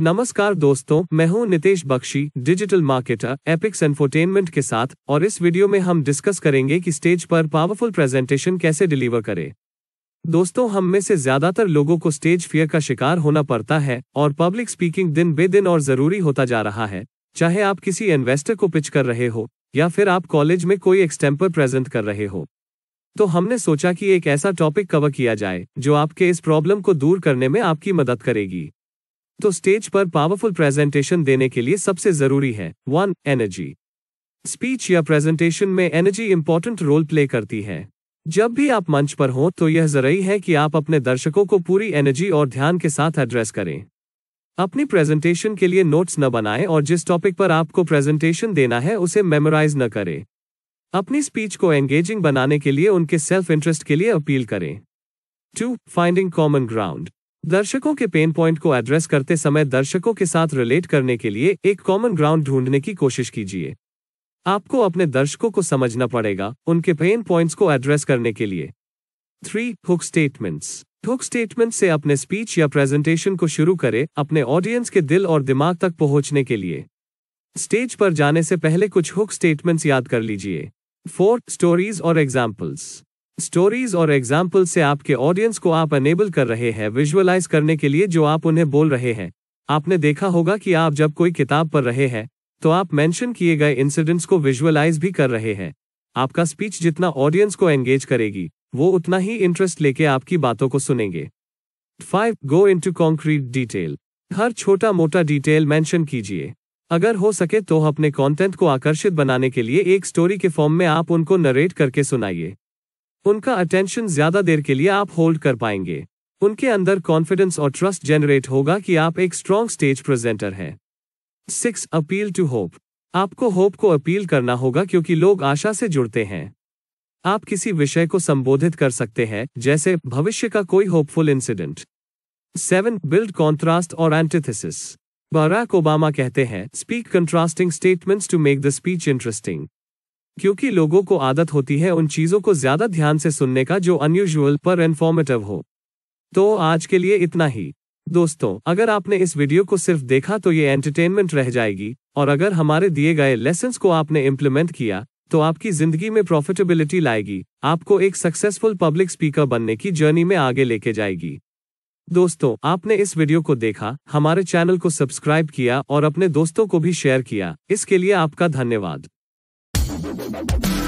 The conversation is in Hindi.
नमस्कार दोस्तों मैं हूं Nitesh Bakshi digital marketer Epics entertainment के साथ और इस वीडियो में हम डिस्कस करेंगे कि स्टेज पर पावरफुल प्रेजेंटेशन कैसे डिलीवर करें दोस्तों हम में से ज्यादातर लोगों को स्टेज फियर का शिकार होना पड़ता है और पब्लिक स्पीकिंग दिन बे दिन और जरूरी होता जा रहा है चाहे आप किसी इन्वेस्टर को पिच कर रहे हो या फिर आप कॉलेज में कोई एक्सटेम्पर प्रेजेंट कर रहे हो तो हमने सोचा कि एक ऐसा टॉपिक कवर किया जाए जो आपके इस प्रॉब्लम को दूर करने में आपकी मदद करेगी तो स्टेज पर पावरफुल प्रेजेंटेशन देने के लिए सबसे जरूरी है वन एनर्जी स्पीच या प्रेजेंटेशन में एनर्जी इंपॉर्टेंट रोल प्ले करती है जब भी आप मंच पर हों तो यह जरूरी है कि आप अपने दर्शकों को पूरी एनर्जी और ध्यान के साथ एड्रेस करें अपनी प्रेजेंटेशन के लिए नोट्स न बनाएं और जिस टॉपिक पर आपको प्रेजेंटेशन देना है उसे मेमोराइज न करें अपनी स्पीच को एंगेजिंग बनाने के लिए उनके सेल्फ इंटरेस्ट के लिए अपील करें टू फाइंडिंग कॉमन ग्राउंड दर्शकों के पेन पॉइंट को एड्रेस करते समय दर्शकों के साथ रिलेट करने के लिए एक कॉमन ग्राउंड ढूंढने की कोशिश कीजिए आपको अपने दर्शकों को समझना पड़ेगा उनके पेन पॉइंट्स को एड्रेस करने के लिए three hook statements hook statement से अपने स्पीच या प्रेजेंटेशन को शुरू करें अपने ऑडियंस के दिल और दिमाग तक पहुंचने के लिए स्टेज पर जाने से पहले कुछ हुक स्टेटमेंट्स याद कर लीजिए फोर स्टोरीज और एग्जाम्पल्स स्टोरीज और एग्जाम्पल से आपके ऑडियंस को आप अनेबल कर रहे हैं विजुअलाइज करने के लिए जो आप उन्हें बोल रहे हैं आपने देखा होगा कि आप जब कोई किताब पढ़ रहे हैं तो आप मेंशन किए गए इंसिडेंट्स को विजुअलाइज भी कर रहे हैं आपका स्पीच जितना ऑडियंस को एंगेज करेगी वो उतना ही इंटरेस्ट लेके आपकी बातों को सुनेंगे five go into concrete detail हर छोटा मोटा डिटेल मैंशन कीजिए अगर हो सके तो अपने कॉन्टेंट को आकर्षित बनाने के लिए एक स्टोरी के फॉर्म में आप उनको नरेट करके सुनाइए उनका अटेंशन ज्यादा देर के लिए आप होल्ड कर पाएंगे उनके अंदर कॉन्फिडेंस और ट्रस्ट जनरेट होगा कि आप एक स्ट्रॉन्ग स्टेज प्रेजेंटर हैं सिक्स अपील टू होप आपको होप को अपील करना होगा क्योंकि लोग आशा से जुड़ते हैं आप किसी विषय को संबोधित कर सकते हैं जैसे भविष्य का कोई hopeful incident seven build contrast और एंटीथिस बराक ओबामा कहते हैं speak contrasting statements to make the speech interesting क्योंकि लोगों को आदत होती है उन चीजों को ज्यादा ध्यान से सुनने का जो अनयूजुअल पर इन्फॉर्मेटिव हो तो आज के लिए इतना ही दोस्तों अगर आपने इस वीडियो को सिर्फ देखा तो ये एंटरटेनमेंट रह जाएगी और अगर हमारे दिए गए लेसन को आपने इम्प्लीमेंट किया तो आपकी जिंदगी में प्रॉफिटेबिलिटी लाएगी आपको एक सक्सेसफुल पब्लिक स्पीकर बनने की जर्नी में आगे लेके जाएगी दोस्तों आपने इस वीडियो को देखा हमारे चैनल को सब्सक्राइब किया और अपने दोस्तों को भी शेयर किया इसके लिए आपका धन्यवाद Thank you.